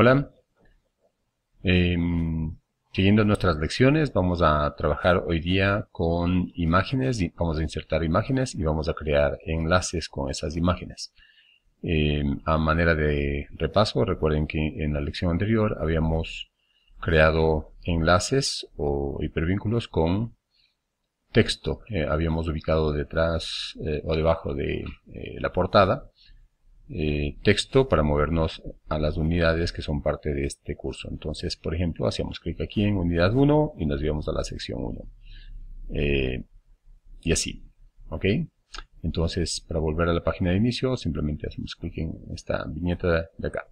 Hola. Em, siguiendo nuestras lecciones, vamos a trabajar hoy día con imágenes, vamos a insertar imágenes y vamos a crear enlaces con esas imágenes. Em, a manera de repaso, recuerden que en la lección anterior habíamos creado enlaces o hipervínculos con texto. Eh, habíamos ubicado detrás eh, o debajo de eh, la portada eh, texto para movernos a las unidades que son parte de este curso. Entonces, por ejemplo, hacíamos clic aquí en unidad 1 y nos llevamos a la sección 1. Eh, y así, ¿ok? Entonces, para volver a la página de inicio, simplemente hacemos clic en esta viñeta de acá.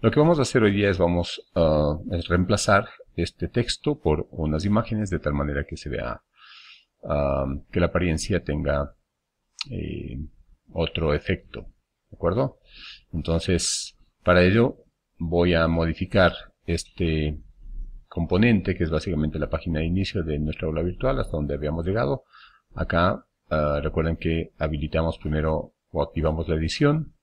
Lo que vamos a hacer hoy día es vamos a uh, reemplazar este texto por unas imágenes de tal manera que se vea um, que la apariencia tenga eh, otro efecto. ¿De acuerdo? Entonces, para ello voy a modificar este componente que es básicamente la página de inicio de nuestra aula virtual hasta donde habíamos llegado. Acá ah, recuerden que habilitamos primero o activamos la edición.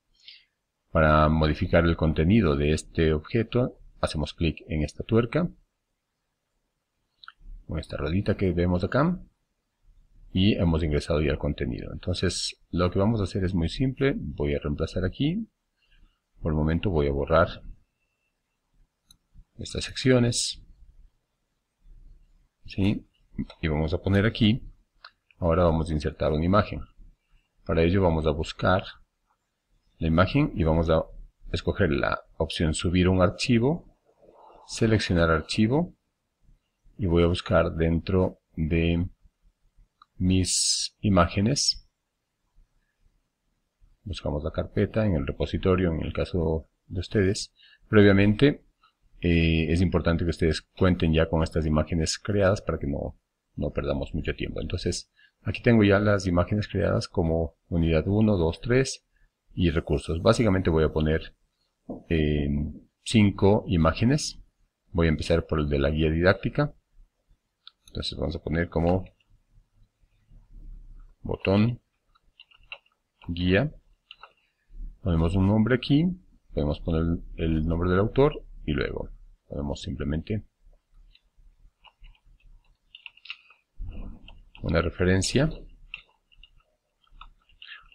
Para modificar el contenido de este objeto hacemos clic en esta tuerca, en esta ruedita que vemos acá y hemos ingresado ya el contenido. Entonces, lo que vamos a hacer es muy simple. Voy a reemplazar aquí. Por el momento voy a borrar estas secciones. ¿Sí? Y vamos a poner aquí. Ahora vamos a insertar una imagen. Para ello vamos a buscar la imagen y vamos a escoger la opción subir un archivo, seleccionar archivo y voy a buscar dentro de mis imágenes. Buscamos la carpeta en el repositorio, en el caso de ustedes. Previamente eh, es importante que ustedes cuenten ya con estas imágenes creadas para que no, perdamos mucho tiempo. Entonces, aquí tengo ya las imágenes creadas como unidad 1, 2, 3 y recursos. Básicamente voy a poner 5 imágenes. Voy a empezar por el de la guía didáctica. Entonces vamos a poner como botón, guía, ponemos un nombre aquí, podemos poner el nombre del autor y luego ponemos simplemente una referencia.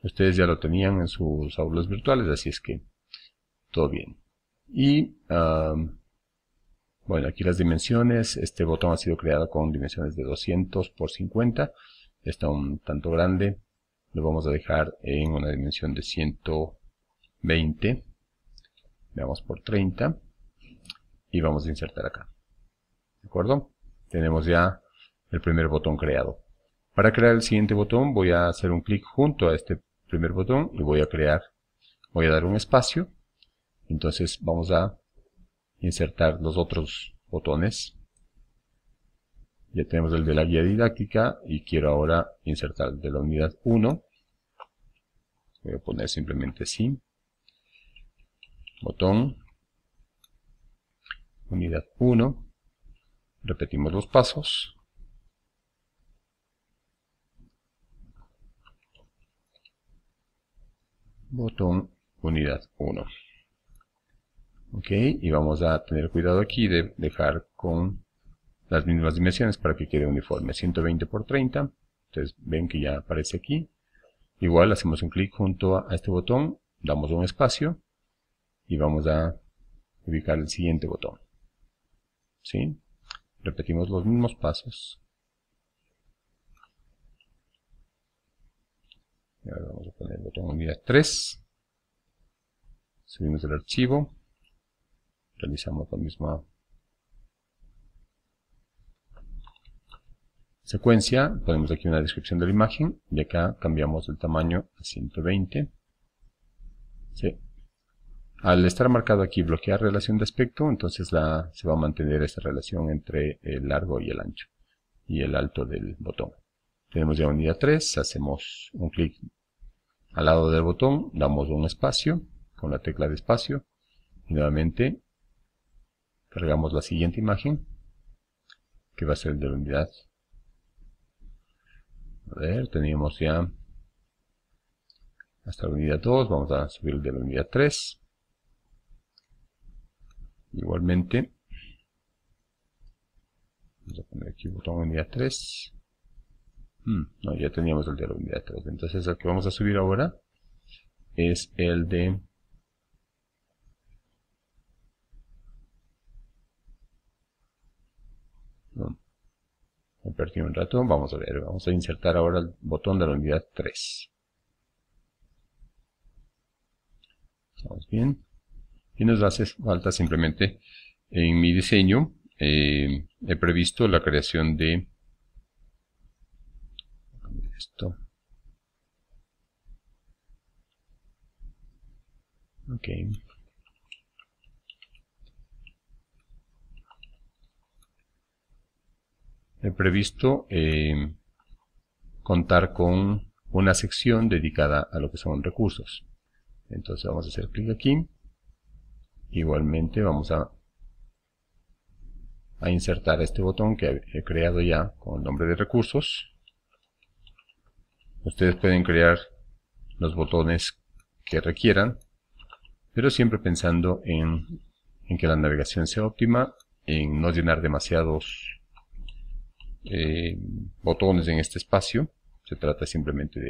Ustedes ya lo tenían en sus aulas virtuales, así es que todo bien. Y bueno, aquí las dimensiones, este botón ha sido creado con dimensiones de 200 por 50 está un tanto grande. Lo vamos a dejar en una dimensión de 120. Veamos por 30. Y vamos a insertar acá. ¿De acuerdo? Tenemos ya el primer botón creado. Para crear el siguiente botón voy a hacer un clic junto a este primer botón y voy a crear, voy a dar un espacio. Entonces vamos a insertar los otros botones ya tenemos el de la guía didáctica y quiero ahora insertar el de la unidad 1. Voy a poner simplemente sí. Botón. Unidad 1. Repetimos los pasos. Botón unidad 1. Ok, y vamos a tener cuidado aquí de dejar con las mismas dimensiones para que quede uniforme, 120 por 30, entonces ven que ya aparece aquí, igual hacemos un clic junto a este botón, damos un espacio y vamos a ubicar el siguiente botón, ¿sí? Repetimos los mismos pasos. ahora vamos a poner el botón unidad 3. Subimos el archivo. Realizamos la misma secuencia, ponemos aquí una descripción de la imagen y acá cambiamos el tamaño a 120. Al estar marcado aquí bloquear relación de aspecto, entonces la, se va a mantener esta relación entre el largo y el ancho y el alto del botón. Tenemos ya unidad 3, hacemos un clic al lado del botón, damos un espacio con la tecla de espacio y nuevamente cargamos la siguiente imagen que va a ser de la unidad a ver, teníamos ya hasta la unidad 2, vamos a subir de la unidad 3. Igualmente, vamos a poner aquí el botón unidad 3. Hmm, no, ya teníamos el de la unidad 3. Entonces el que vamos a subir ahora es el de un rato, Vamos a ver, vamos a insertar ahora el botón de la unidad 3. Estamos bien. Y nos hace falta simplemente en mi diseño. Eh, he previsto la creación de esto. Ok. he previsto eh, contar con una sección dedicada a lo que son recursos. Entonces vamos a hacer clic aquí. Igualmente vamos a, a insertar este botón que he creado ya con el nombre de recursos. Ustedes pueden crear los botones que requieran, pero siempre pensando en, en que la navegación sea óptima, en no llenar demasiados eh, botones en este espacio. Se trata simplemente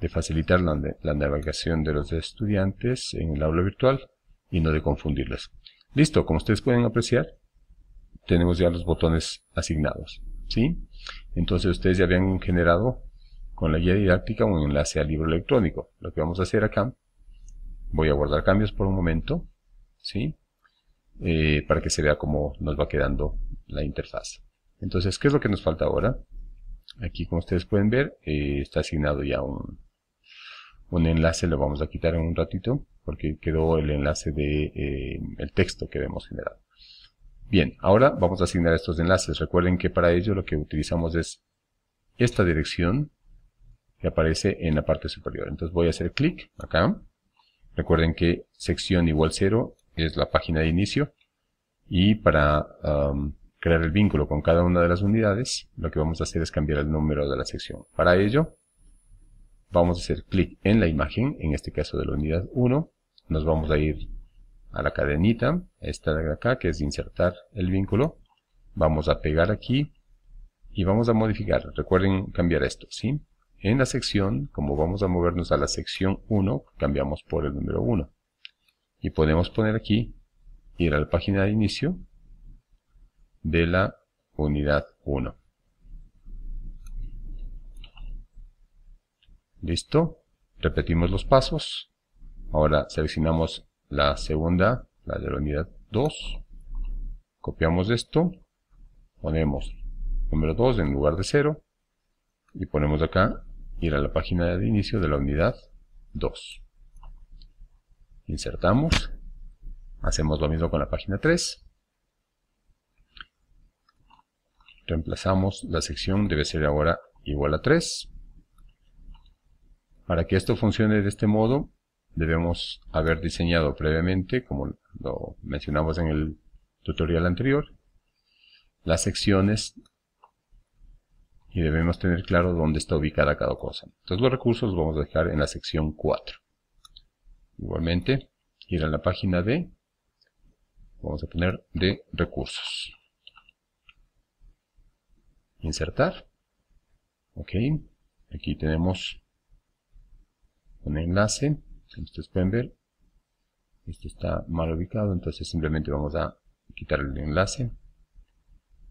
de, facilitar la, navegación de los estudiantes en el aula virtual y no de confundirlos. Listo, como ustedes pueden apreciar, tenemos ya los botones asignados. ¿sí? Entonces ustedes ya habían generado con la guía didáctica un enlace al libro electrónico. Lo que vamos a hacer acá, voy a guardar cambios por un momento, ¿sí? Eh, para que se vea cómo nos va quedando la interfaz. Entonces, ¿qué es lo que nos falta ahora? Aquí, como ustedes pueden ver, eh, está asignado ya un, un enlace, lo vamos a quitar en un ratito, porque quedó el enlace de eh, el texto que hemos generado. Bien, ahora vamos a asignar estos enlaces. Recuerden que para ello lo que utilizamos es esta dirección que aparece en la parte superior. Entonces voy a hacer clic acá. Recuerden que sección igual cero es la página de inicio. Y para um, crear el vínculo con cada una de las unidades, lo que vamos a hacer es cambiar el número de la sección. Para ello, vamos a hacer clic en la imagen, en este caso de la unidad 1, nos vamos a ir a la cadenita, esta de acá, que es insertar el vínculo, vamos a pegar aquí y vamos a modificar, recuerden cambiar esto, ¿sí? En la sección, como vamos a movernos a la sección 1, cambiamos por el número 1. Y podemos poner aquí, ir a la página de inicio, de la unidad 1. ¿Listo? Repetimos los pasos. Ahora seleccionamos la segunda, la de la unidad 2. Copiamos esto. Ponemos número 2 en lugar de 0. Y ponemos acá, ir a la página de inicio de la unidad 2. Insertamos. Hacemos lo mismo con la página 3. reemplazamos la sección debe ser ahora igual a 3. Para que esto funcione de este modo, debemos haber diseñado previamente, como lo mencionamos en el tutorial anterior, las secciones y debemos tener claro dónde está ubicada cada cosa. Entonces los recursos los vamos a dejar en la sección 4. Igualmente, ir a la página de, vamos a poner de recursos insertar. Ok, aquí tenemos un enlace, como ustedes pueden ver. Este está mal ubicado, entonces simplemente vamos a quitar el enlace.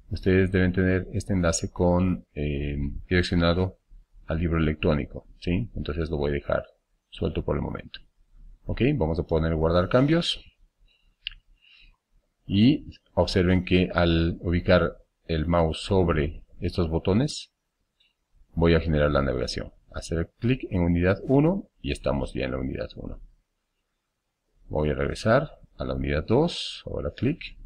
Ustedes deben tener este enlace con eh, direccionado al libro electrónico, ¿sí? Entonces lo voy a dejar suelto por el momento. Ok, vamos a poner guardar cambios. Y observen que al ubicar el mouse sobre estos botones, voy a generar la navegación. Hacer clic en unidad 1 y estamos ya en la unidad 1. Voy a regresar a la unidad 2, ahora clic.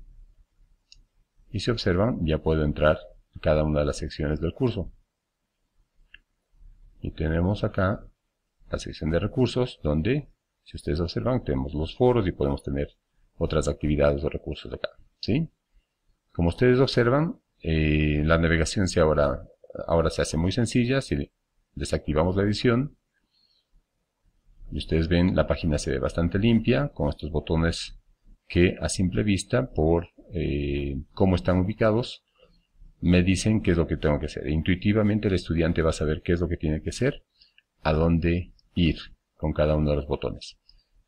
Y si observan, ya puedo entrar en cada una de las secciones del curso. Y tenemos acá la sección de recursos, donde, si ustedes observan, tenemos los foros y podemos tener otras actividades o recursos acá. ¿sí? Como ustedes observan, eh, la navegación ahora, se hace muy sencilla, si desactivamos la edición, y ustedes ven, la página se ve bastante limpia, con estos botones que a simple vista, por eh, cómo están ubicados, me dicen qué es lo que tengo que hacer. Intuitivamente el estudiante va a saber qué es lo que tiene que hacer, a dónde ir con cada uno de los botones.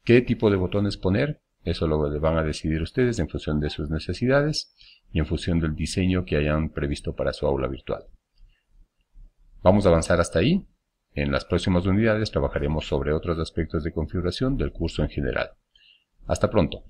¿Qué tipo de botones poner? Eso lo van a decidir ustedes en función de sus necesidades y en función del diseño que hayan previsto para su aula virtual. Vamos a avanzar hasta ahí. En las próximas unidades trabajaremos sobre otros aspectos de configuración del curso en general. Hasta pronto.